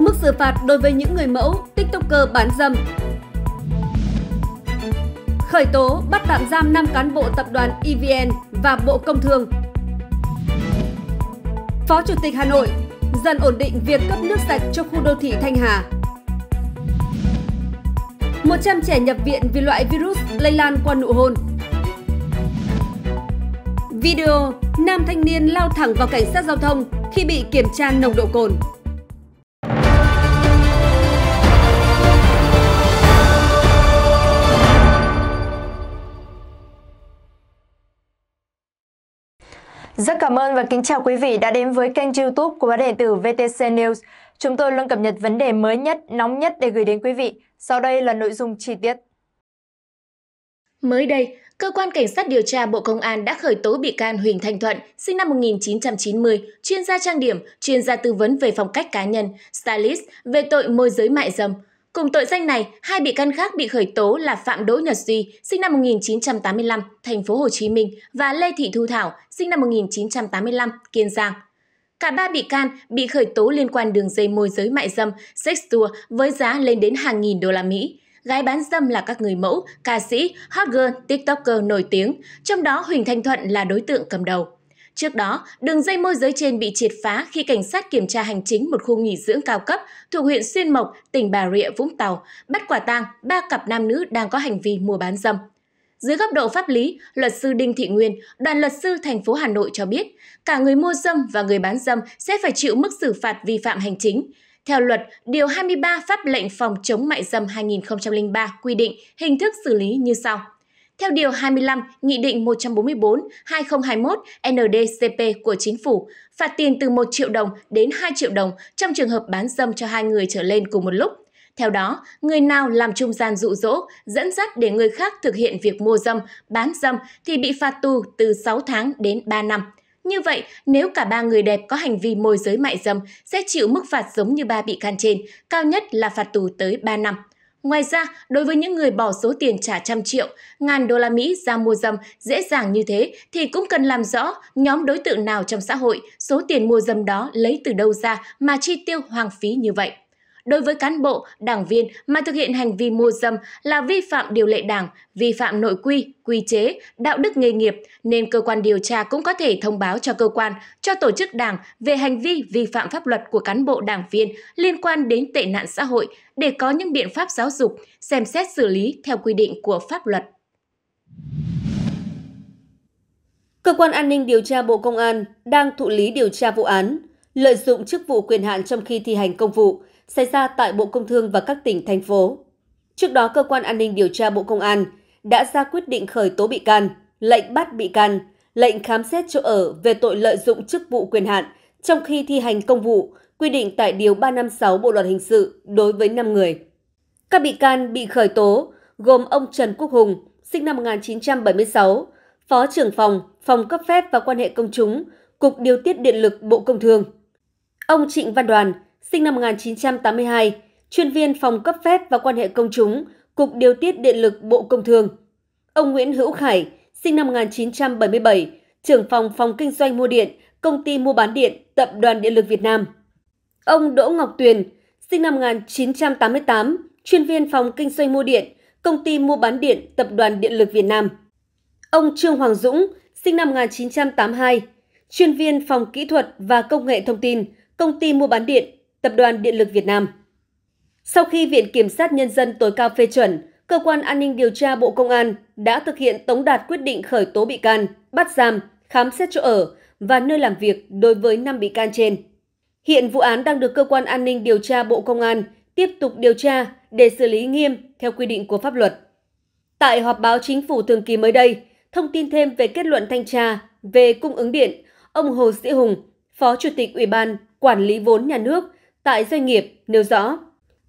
Mức xử phạt đối với những người mẫu, tiktoker bán dâm Khởi tố bắt tạm giam 5 cán bộ tập đoàn EVN và Bộ Công Thương Phó Chủ tịch Hà Nội dần ổn định việc cấp nước sạch cho khu đô thị Thanh Hà 100 trẻ nhập viện vì loại virus lây lan qua nụ hôn Video, nam thanh niên lao thẳng vào cảnh sát giao thông khi bị kiểm tra nồng độ cồn. Rất cảm ơn và kính chào quý vị đã đến với kênh youtube của báo điện tử VTC News. Chúng tôi luôn cập nhật vấn đề mới nhất, nóng nhất để gửi đến quý vị. Sau đây là nội dung chi tiết. Mới đây, Cơ quan Cảnh sát điều tra Bộ Công an đã khởi tố bị can Huỳnh Thanh Thuận, sinh năm 1990, chuyên gia trang điểm, chuyên gia tư vấn về phong cách cá nhân, stylist, về tội môi giới mại dâm. Cùng tội danh này, hai bị can khác bị khởi tố là Phạm Đỗ Nhật Duy, sinh năm 1985, thành phố Hồ Chí Minh và Lê Thị Thu Thảo, sinh năm 1985, Kiên Giang. Cả ba bị can bị khởi tố liên quan đường dây môi giới mại dâm, sex tour với giá lên đến hàng nghìn đô la Mỹ. Gái bán dâm là các người mẫu, ca sĩ, hot girl, tiktoker nổi tiếng, trong đó Huỳnh Thanh Thuận là đối tượng cầm đầu. Trước đó, đường dây môi giới trên bị triệt phá khi cảnh sát kiểm tra hành chính một khu nghỉ dưỡng cao cấp thuộc huyện Xuyên Mộc, tỉnh Bà Rịa, Vũng Tàu, bắt quả tang ba cặp nam nữ đang có hành vi mua bán dâm. Dưới góc độ pháp lý, luật sư Đinh Thị Nguyên, đoàn luật sư thành phố Hà Nội cho biết, cả người mua dâm và người bán dâm sẽ phải chịu mức xử phạt vi phạm hành chính. Theo luật, Điều 23 Pháp lệnh phòng chống mại dâm 2003 quy định hình thức xử lý như sau – theo Điều 25, Nghị định 144-2021 NDCP của Chính phủ, phạt tiền từ 1 triệu đồng đến 2 triệu đồng trong trường hợp bán dâm cho hai người trở lên cùng một lúc. Theo đó, người nào làm trung gian dụ dỗ, dẫn dắt để người khác thực hiện việc mua dâm, bán dâm thì bị phạt tù từ 6 tháng đến 3 năm. Như vậy, nếu cả ba người đẹp có hành vi môi giới mại dâm sẽ chịu mức phạt giống như ba bị can trên, cao nhất là phạt tù tới 3 năm. Ngoài ra, đối với những người bỏ số tiền trả trăm triệu, ngàn đô la Mỹ ra mua dâm dễ dàng như thế thì cũng cần làm rõ nhóm đối tượng nào trong xã hội số tiền mua dâm đó lấy từ đâu ra mà chi tiêu hoang phí như vậy đối với cán bộ, đảng viên mà thực hiện hành vi mua dâm là vi phạm điều lệ đảng, vi phạm nội quy, quy chế, đạo đức nghề nghiệp, nên cơ quan điều tra cũng có thể thông báo cho cơ quan, cho tổ chức đảng về hành vi vi phạm pháp luật của cán bộ đảng viên liên quan đến tệ nạn xã hội để có những biện pháp giáo dục, xem xét xử lý theo quy định của pháp luật. Cơ quan an ninh điều tra Bộ Công an đang thụ lý điều tra vụ án lợi dụng chức vụ quyền hạn trong khi thi hành công vụ xảy ra tại Bộ Công Thương và các tỉnh, thành phố. Trước đó, Cơ quan An ninh Điều tra Bộ Công an đã ra quyết định khởi tố bị can, lệnh bắt bị can, lệnh khám xét chỗ ở về tội lợi dụng chức vụ quyền hạn trong khi thi hành công vụ, quy định tại Điều 356 Bộ Luật Hình sự đối với 5 người. Các bị can bị khởi tố gồm ông Trần Quốc Hùng, sinh năm 1976, Phó trưởng phòng, phòng cấp phép và quan hệ công chúng, Cục Điều tiết Điện lực Bộ Công Thương. Ông Trịnh Văn Đoàn, sinh năm 1982, chuyên viên phòng cấp phép và quan hệ công chúng, Cục Điều tiết Điện lực Bộ Công Thương. Ông Nguyễn Hữu Khải, sinh năm 1977, trưởng phòng phòng kinh doanh mua điện, công ty mua bán điện, Tập đoàn Điện lực Việt Nam. Ông Đỗ Ngọc Tuyền, sinh năm 1988, chuyên viên phòng kinh doanh mua điện, công ty mua bán điện, Tập đoàn Điện lực Việt Nam. Ông Trương Hoàng Dũng, sinh năm 1982, chuyên viên phòng kỹ thuật và công nghệ thông tin, công ty mua bán điện, Tập đoàn Điện lực Việt Nam. Sau khi Viện Kiểm sát Nhân dân tối cao phê chuẩn, Cơ quan An ninh Điều tra Bộ Công an đã thực hiện tống đạt quyết định khởi tố bị can, bắt giam, khám xét chỗ ở và nơi làm việc đối với 5 bị can trên. Hiện vụ án đang được Cơ quan An ninh Điều tra Bộ Công an tiếp tục điều tra để xử lý nghiêm theo quy định của pháp luật. Tại họp báo chính phủ thường kỳ mới đây, thông tin thêm về kết luận thanh tra về cung ứng điện, ông Hồ Sĩ Hùng, Phó Chủ tịch Ủy ban Quản lý vốn nhà nước tại doanh nghiệp nêu rõ,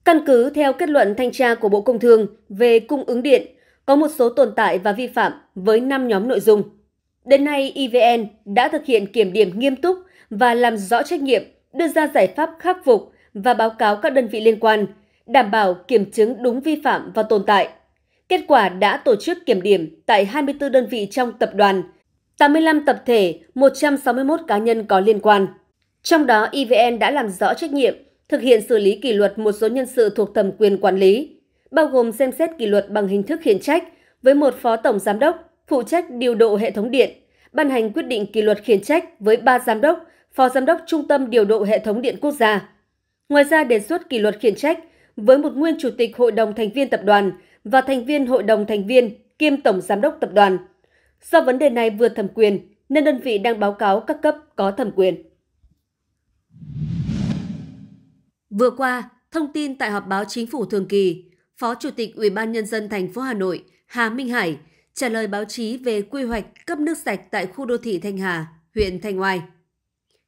căn cứ theo kết luận thanh tra của Bộ Công Thương về cung ứng điện, có một số tồn tại và vi phạm với 5 nhóm nội dung. Đến nay, EVN đã thực hiện kiểm điểm nghiêm túc và làm rõ trách nhiệm, đưa ra giải pháp khắc phục và báo cáo các đơn vị liên quan, đảm bảo kiểm chứng đúng vi phạm và tồn tại. Kết quả đã tổ chức kiểm điểm tại 24 đơn vị trong tập đoàn, 85 tập thể, 161 cá nhân có liên quan. Trong đó, EVN đã làm rõ trách nhiệm thực hiện xử lý kỷ luật một số nhân sự thuộc thẩm quyền quản lý, bao gồm xem xét kỷ luật bằng hình thức khiển trách với một phó tổng giám đốc phụ trách điều độ hệ thống điện, ban hành quyết định kỷ luật khiển trách với ba giám đốc, phó giám đốc trung tâm điều độ hệ thống điện quốc gia. Ngoài ra đề xuất kỷ luật khiển trách với một nguyên chủ tịch hội đồng thành viên tập đoàn và thành viên hội đồng thành viên kiêm tổng giám đốc tập đoàn. Do vấn đề này vượt thẩm quyền, nên đơn vị đang báo cáo các cấp có thẩm quyền. Vừa qua, thông tin tại họp báo chính phủ thường kỳ, Phó Chủ tịch Ủy ban nhân dân thành phố Hà Nội Hà Minh Hải trả lời báo chí về quy hoạch cấp nước sạch tại khu đô thị Thanh Hà, huyện Thanh Oai.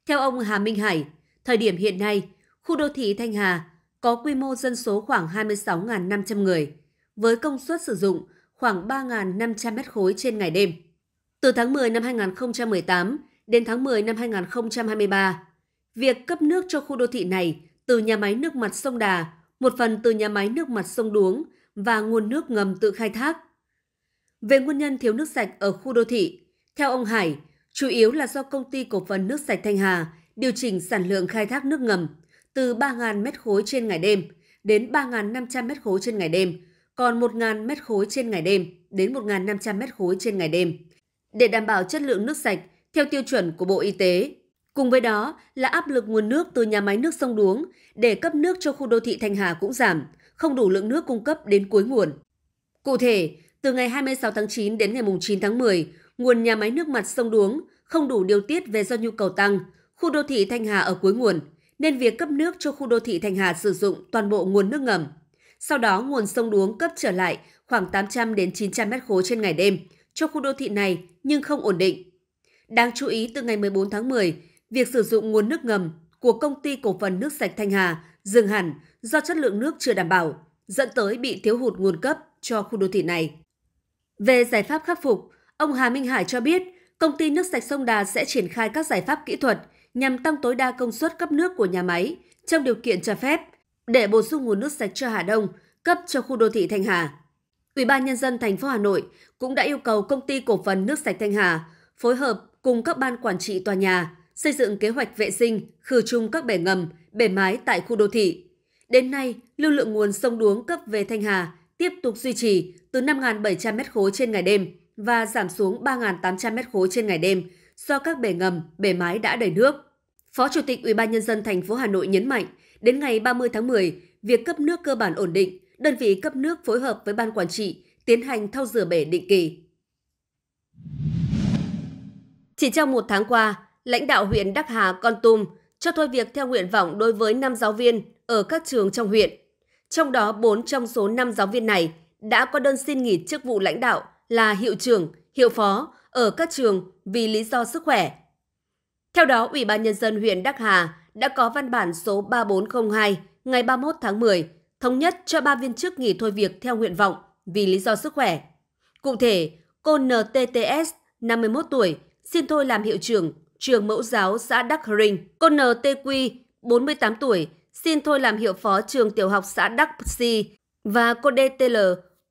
Theo ông Hà Minh Hải, thời điểm hiện nay, khu đô thị Thanh Hà có quy mô dân số khoảng 26.500 người, với công suất sử dụng khoảng 3.500 mét khối trên ngày đêm. Từ tháng 10 năm 2018 đến tháng 10 năm 2023, việc cấp nước cho khu đô thị này từ nhà máy nước mặt sông Đà, một phần từ nhà máy nước mặt sông Đuống và nguồn nước ngầm tự khai thác. Về nguyên nhân thiếu nước sạch ở khu đô thị, theo ông Hải, chủ yếu là do công ty cổ phần nước sạch Thanh Hà điều chỉnh sản lượng khai thác nước ngầm từ 3.000 mét khối trên ngày đêm đến 3.500 mét khối trên ngày đêm, còn 1.000 mét khối trên ngày đêm đến 1.500 mét khối trên ngày đêm. Để đảm bảo chất lượng nước sạch theo tiêu chuẩn của Bộ Y tế, Cùng với đó là áp lực nguồn nước từ nhà máy nước sông Đuống để cấp nước cho khu đô thị Thanh Hà cũng giảm, không đủ lượng nước cung cấp đến cuối nguồn. Cụ thể, từ ngày 26 tháng 9 đến ngày 9 tháng 10, nguồn nhà máy nước mặt sông Đuống không đủ điều tiết về do nhu cầu tăng, khu đô thị Thanh Hà ở cuối nguồn, nên việc cấp nước cho khu đô thị Thanh Hà sử dụng toàn bộ nguồn nước ngầm. Sau đó nguồn sông Đuống cấp trở lại khoảng 800 đến 900 mét khối trên ngày đêm cho khu đô thị này nhưng không ổn định. Đáng chú ý từ ngày 14 tháng 10, Việc sử dụng nguồn nước ngầm của công ty cổ phần nước sạch Thanh Hà dừng hẳn do chất lượng nước chưa đảm bảo, dẫn tới bị thiếu hụt nguồn cấp cho khu đô thị này. Về giải pháp khắc phục, ông Hà Minh Hải cho biết công ty nước sạch sông Đà sẽ triển khai các giải pháp kỹ thuật nhằm tăng tối đa công suất cấp nước của nhà máy trong điều kiện cho phép để bổ sung nguồn nước sạch cho Hà Đông cấp cho khu đô thị Thanh Hà. Ủy ban nhân dân thành phố Hà Nội cũng đã yêu cầu công ty cổ phần nước sạch Thanh Hà phối hợp cùng các ban quản trị tòa nhà xây dựng kế hoạch vệ sinh, khử trùng các bể ngầm, bể mái tại khu đô thị. Đến nay, lưu lượng nguồn sông đuống cấp về Thanh Hà tiếp tục duy trì từ 5.700 mét khối trên ngày đêm và giảm xuống 3.800 mét khối trên ngày đêm do các bể ngầm, bể mái đã đầy nước. Phó Chủ tịch Ủy ban nhân dân thành phố Hà Nội nhấn mạnh, đến ngày 30 tháng 10, việc cấp nước cơ bản ổn định, đơn vị cấp nước phối hợp với ban quản trị tiến hành thao rửa bể định kỳ. Chỉ trong một tháng qua, lãnh đạo huyện Đắc Hà Con Tum cho thôi việc theo nguyện vọng đối với 5 giáo viên ở các trường trong huyện. Trong đó 4 trong số 5 giáo viên này đã có đơn xin nghỉ chức vụ lãnh đạo là hiệu trưởng, hiệu phó ở các trường vì lý do sức khỏe. Theo đó, Ủy ban Nhân dân huyện Đắc Hà đã có văn bản số 3402 ngày 31 tháng 10 thống nhất cho 3 viên chức nghỉ thôi việc theo nguyện vọng vì lý do sức khỏe. Cụ thể, cô NTTS, 51 tuổi, xin thôi làm hiệu trưởng trường mẫu giáo xã Đắc Rinh. Cô NTQ, 48 tuổi, xin thôi làm hiệu phó trường tiểu học xã Đắc Si và cô DTL,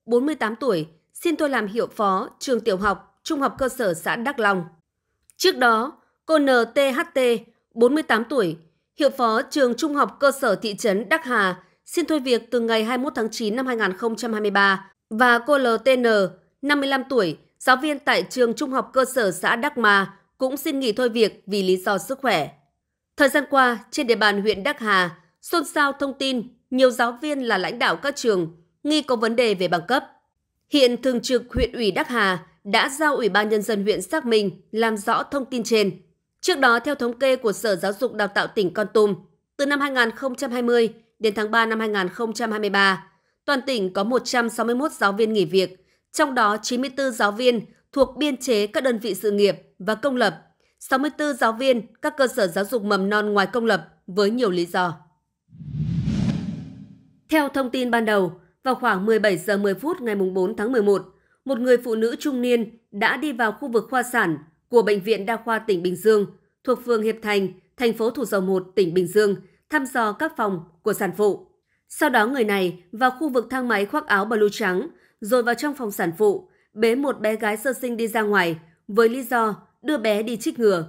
48 tuổi, xin thôi làm hiệu phó trường tiểu học trung học cơ sở xã Đắc Long. Trước đó, cô NTHT, 48 tuổi, hiệu phó trường trung học cơ sở thị trấn Đắc Hà, xin thôi việc từ ngày 21 tháng 9 năm 2023 và cô LTN, 55 tuổi, giáo viên tại trường trung học cơ sở xã Đắc Ma, cũng xin nghỉ thôi việc vì lý do sức khỏe. Thời gian qua, trên địa bàn huyện Đắc Hà, xôn xao thông tin nhiều giáo viên là lãnh đạo các trường nghi có vấn đề về bằng cấp. Hiện Thường trực huyện ủy Đắc Hà đã giao Ủy ban Nhân dân huyện xác minh làm rõ thông tin trên. Trước đó, theo thống kê của Sở Giáo dục Đào tạo tỉnh Con Tum, từ năm 2020 đến tháng 3 năm 2023, toàn tỉnh có 161 giáo viên nghỉ việc, trong đó 94 giáo viên thuộc biên chế các đơn vị sự nghiệp và công lập, 64 giáo viên các cơ sở giáo dục mầm non ngoài công lập với nhiều lý do. Theo thông tin ban đầu, vào khoảng 17 giờ 10 phút ngày 4 tháng 11, một người phụ nữ trung niên đã đi vào khu vực khoa sản của Bệnh viện Đa khoa tỉnh Bình Dương thuộc phường Hiệp Thành, thành phố Thủ Dầu Một, tỉnh Bình Dương, thăm dò các phòng của sản phụ. Sau đó người này vào khu vực thang máy khoác áo blue trắng, rồi vào trong phòng sản phụ, bế một bé gái sơ sinh đi ra ngoài với lý do đưa bé đi trích ngừa.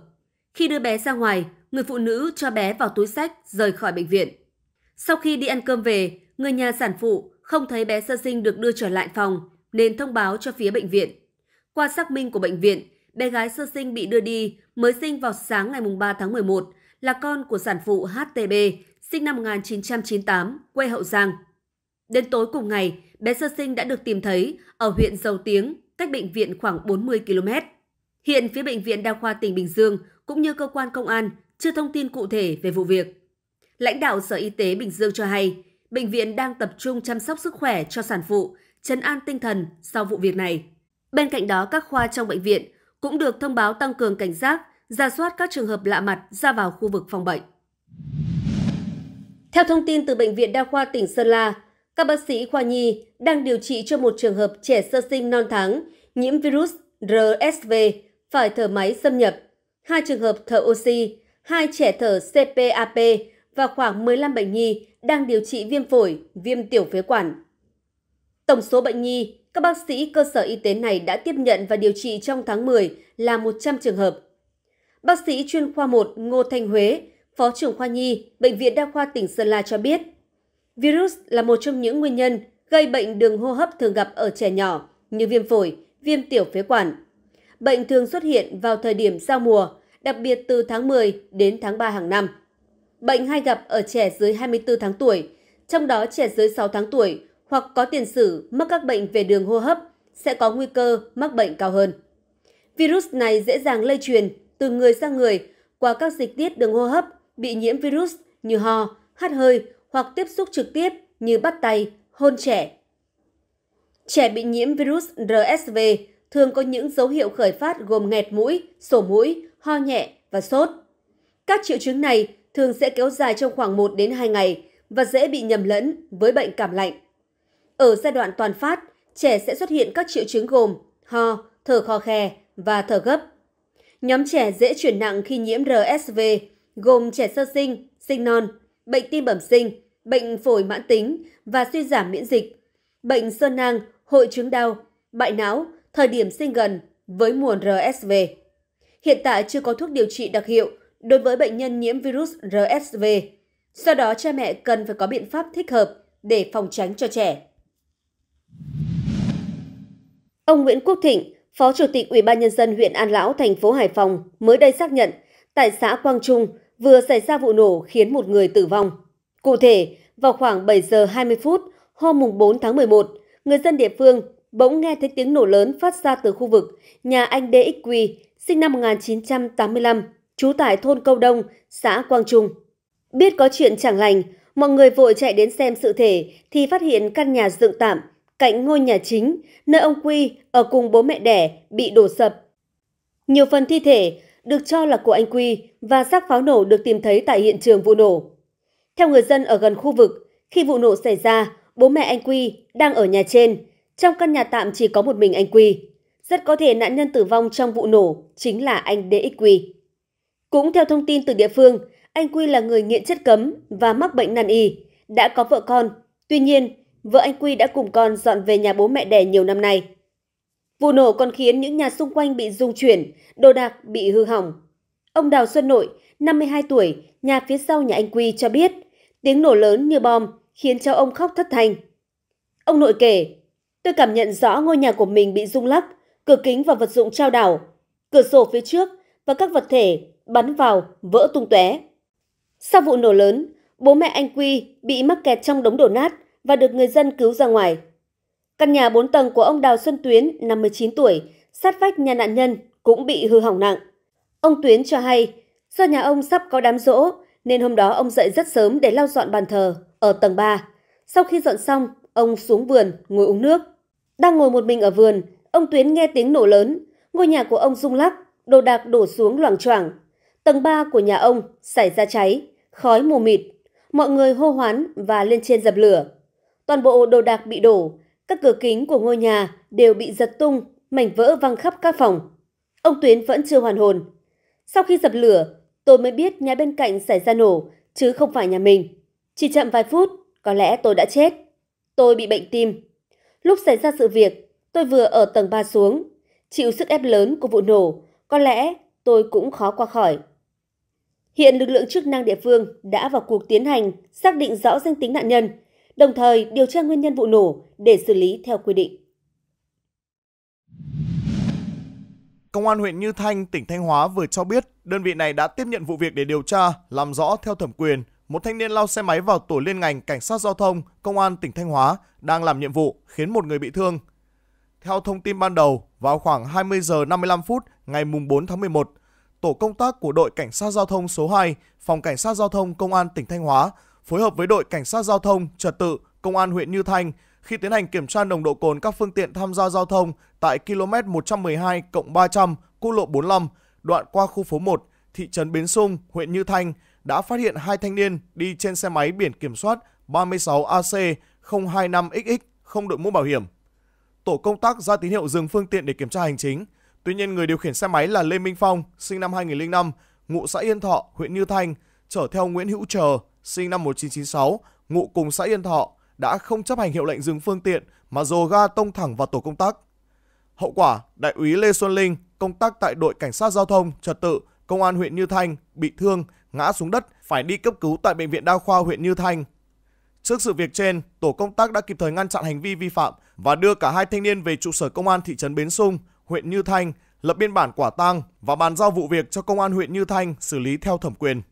Khi đưa bé ra ngoài, người phụ nữ cho bé vào túi sách rời khỏi bệnh viện. Sau khi đi ăn cơm về, người nhà sản phụ không thấy bé sơ sinh được đưa trở lại phòng nên thông báo cho phía bệnh viện. Qua xác minh của bệnh viện, bé gái sơ sinh bị đưa đi mới sinh vào sáng ngày 3 tháng 11 là con của sản phụ HTB, sinh năm 1998, quê Hậu Giang. Đến tối cùng ngày, bé sơ sinh đã được tìm thấy ở huyện Dầu Tiếng, cách bệnh viện khoảng 40 km. Hiện phía Bệnh viện Đa khoa tỉnh Bình Dương cũng như cơ quan công an chưa thông tin cụ thể về vụ việc. Lãnh đạo Sở Y tế Bình Dương cho hay, bệnh viện đang tập trung chăm sóc sức khỏe cho sản phụ, chấn an tinh thần sau vụ việc này. Bên cạnh đó, các khoa trong bệnh viện cũng được thông báo tăng cường cảnh giác, ra soát các trường hợp lạ mặt ra vào khu vực phòng bệnh. Theo thông tin từ Bệnh viện Đa khoa tỉnh Sơn La, các bác sĩ khoa nhi đang điều trị cho một trường hợp trẻ sơ sinh non tháng nhiễm virus RSV phải thở máy xâm nhập, hai trường hợp thở oxy, hai trẻ thở CPAP và khoảng 15 bệnh nhi đang điều trị viêm phổi, viêm tiểu phế quản. Tổng số bệnh nhi các bác sĩ cơ sở y tế này đã tiếp nhận và điều trị trong tháng 10 là 100 trường hợp. Bác sĩ chuyên khoa 1 Ngô Thanh Huế, Phó trưởng khoa Nhi, Bệnh viện Đa khoa tỉnh Sơn La cho biết – Virus là một trong những nguyên nhân gây bệnh đường hô hấp thường gặp ở trẻ nhỏ như viêm phổi, viêm tiểu phế quản. Bệnh thường xuất hiện vào thời điểm giao mùa, đặc biệt từ tháng 10 đến tháng 3 hàng năm. Bệnh hay gặp ở trẻ dưới 24 tháng tuổi, trong đó trẻ dưới 6 tháng tuổi hoặc có tiền sử mắc các bệnh về đường hô hấp sẽ có nguy cơ mắc bệnh cao hơn. Virus này dễ dàng lây truyền từ người sang người qua các dịch tiết đường hô hấp bị nhiễm virus như ho, hắt hơi hoặc tiếp xúc trực tiếp như bắt tay, hôn trẻ. Trẻ bị nhiễm virus RSV thường có những dấu hiệu khởi phát gồm nghẹt mũi, sổ mũi, ho nhẹ và sốt. Các triệu chứng này thường sẽ kéo dài trong khoảng 1 đến 2 ngày và dễ bị nhầm lẫn với bệnh cảm lạnh. Ở giai đoạn toàn phát, trẻ sẽ xuất hiện các triệu chứng gồm ho, thở khò khè và thở gấp. Nhóm trẻ dễ chuyển nặng khi nhiễm RSV gồm trẻ sơ sinh, sinh non, bệnh tim bẩm sinh, bệnh phổi mãn tính và suy giảm miễn dịch, bệnh sơn nang, hội chứng đau, bại não, thời điểm sinh gần với muộn RSV. Hiện tại chưa có thuốc điều trị đặc hiệu đối với bệnh nhân nhiễm virus RSV. Do đó cha mẹ cần phải có biện pháp thích hợp để phòng tránh cho trẻ. Ông Nguyễn Quốc Thịnh, Phó Chủ tịch Ủy ban nhân dân huyện An Lão, thành phố Hải Phòng mới đây xác nhận tại xã Quang Trung, vừa xảy ra vụ nổ khiến một người tử vong. Cụ thể, vào khoảng 7 giờ 20 phút hôm mùng 4 tháng 11, người dân địa phương bỗng nghe thấy tiếng nổ lớn phát ra từ khu vực nhà anh DXQ, sinh năm 1985, trú tại thôn Câu Đông, xã Quang Trung. Biết có chuyện chẳng lành, mọi người vội chạy đến xem sự thể thì phát hiện căn nhà dựng tạm cạnh ngôi nhà chính, nơi ông Quy ở cùng bố mẹ đẻ bị đổ sập. Nhiều phần thi thể được cho là của anh Quy và xác pháo nổ được tìm thấy tại hiện trường vụ nổ. Theo người dân ở gần khu vực, khi vụ nổ xảy ra, bố mẹ anh Quy đang ở nhà trên, trong căn nhà tạm chỉ có một mình anh Quy. Rất có thể nạn nhân tử vong trong vụ nổ chính là anh DXQ. Cũng theo thông tin từ địa phương, anh Quy là người nghiện chất cấm và mắc bệnh nan y, đã có vợ con. Tuy nhiên, vợ anh Quy đã cùng con dọn về nhà bố mẹ đẻ nhiều năm nay. Vụ nổ còn khiến những nhà xung quanh bị rung chuyển, đồ đạc bị hư hỏng. Ông Đào Xuân Nội, 52 tuổi, nhà phía sau nhà anh Quy cho biết, tiếng nổ lớn như bom khiến cho ông khóc thất thanh. Ông Nội kể, tôi cảm nhận rõ ngôi nhà của mình bị rung lắc, cửa kính và vật dụng trao đảo, cửa sổ phía trước và các vật thể bắn vào vỡ tung tóe. Sau vụ nổ lớn, bố mẹ anh Quy bị mắc kẹt trong đống đổ nát và được người dân cứu ra ngoài. Căn nhà 4 tầng của ông Đào Xuân Tuyến, 59 tuổi, sát vách nhà nạn nhân cũng bị hư hỏng nặng. Ông Tuyến cho hay, do nhà ông sắp có đám rỗ nên hôm đó ông dậy rất sớm để lau dọn bàn thờ ở tầng 3. Sau khi dọn xong, ông xuống vườn ngồi uống nước. Đang ngồi một mình ở vườn, ông Tuyến nghe tiếng nổ lớn, ngôi nhà của ông rung lắc, đồ đạc đổ xuống loảng choảng. Tầng 3 của nhà ông xảy ra cháy, khói mù mịt. Mọi người hô hoán và lên trên dập lửa. Toàn bộ đồ đạc bị đổ, các cửa kính của ngôi nhà đều bị giật tung, mảnh vỡ văng khắp các phòng. Ông Tuyến vẫn chưa hoàn hồn. Sau khi dập lửa, tôi mới biết nhà bên cạnh xảy ra nổ, chứ không phải nhà mình. Chỉ chậm vài phút, có lẽ tôi đã chết. Tôi bị bệnh tim. Lúc xảy ra sự việc, tôi vừa ở tầng 3 xuống. Chịu sức ép lớn của vụ nổ, có lẽ tôi cũng khó qua khỏi. Hiện lực lượng chức năng địa phương đã vào cuộc tiến hành xác định rõ danh tính nạn nhân, đồng thời điều tra nguyên nhân vụ nổ để xử lý theo quy định. Công an huyện Như Thanh, tỉnh Thanh Hóa vừa cho biết đơn vị này đã tiếp nhận vụ việc để điều tra, làm rõ theo thẩm quyền. Một thanh niên lao xe máy vào tổ liên ngành cảnh sát giao thông, công an tỉnh Thanh Hóa đang làm nhiệm vụ khiến một người bị thương. Theo thông tin ban đầu, vào khoảng 20 giờ 55 phút ngày 4 tháng 11, tổ công tác của đội cảnh sát giao thông số 2, phòng cảnh sát giao thông công an tỉnh Thanh Hóa phối hợp với đội cảnh sát giao thông, trật tự, công an huyện Như Thanh khi tiến hành kiểm tra nồng độ cồn các phương tiện tham gia giao thông tại km 112 300 quốc lộ 45 đoạn qua khu phố 1, thị trấn Bến Sung, huyện Như Thanh đã phát hiện hai thanh niên đi trên xe máy biển kiểm soát 36AC 025XX không đội mũ bảo hiểm. Tổ công tác ra tín hiệu dừng phương tiện để kiểm tra hành chính. Tuy nhiên, người điều khiển xe máy là Lê Minh Phong, sinh năm 2005, ngụ xã Yên Thọ, huyện Như Thanh, chở theo Nguyễn Hữu Trờ, sinh năm 1996, ngụ cùng xã Yên Thọ, đã không chấp hành hiệu lệnh dừng phương tiện mà dồ ga tông thẳng vào tổ công tác. Hậu quả, Đại úy Lê Xuân Linh, công tác tại đội cảnh sát giao thông trật tự công an huyện Như Thanh bị thương, ngã xuống đất phải đi cấp cứu tại bệnh viện đa khoa huyện Như Thanh. Trước sự việc trên, tổ công tác đã kịp thời ngăn chặn hành vi vi phạm và đưa cả hai thanh niên về trụ sở công an thị trấn Bến Sung, huyện Như Thanh, lập biên bản quả tang và bàn giao vụ việc cho công an huyện Như Thanh xử lý theo thẩm quyền.